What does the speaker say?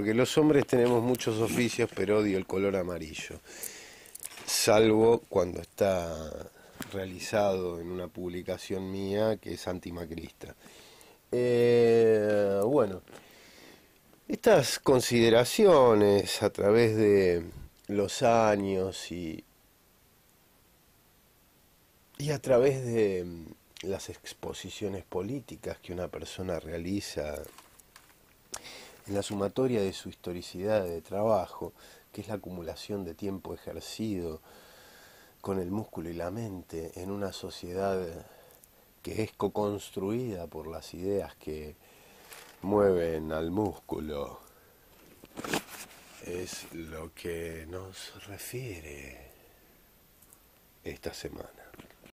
Porque los hombres tenemos muchos oficios, pero odio el color amarillo. Salvo cuando está realizado en una publicación mía que es antimacrista. Eh, bueno, estas consideraciones a través de los años y, y a través de las exposiciones políticas que una persona realiza la sumatoria de su historicidad de trabajo, que es la acumulación de tiempo ejercido con el músculo y la mente en una sociedad que es co-construida por las ideas que mueven al músculo, es lo que nos refiere esta semana.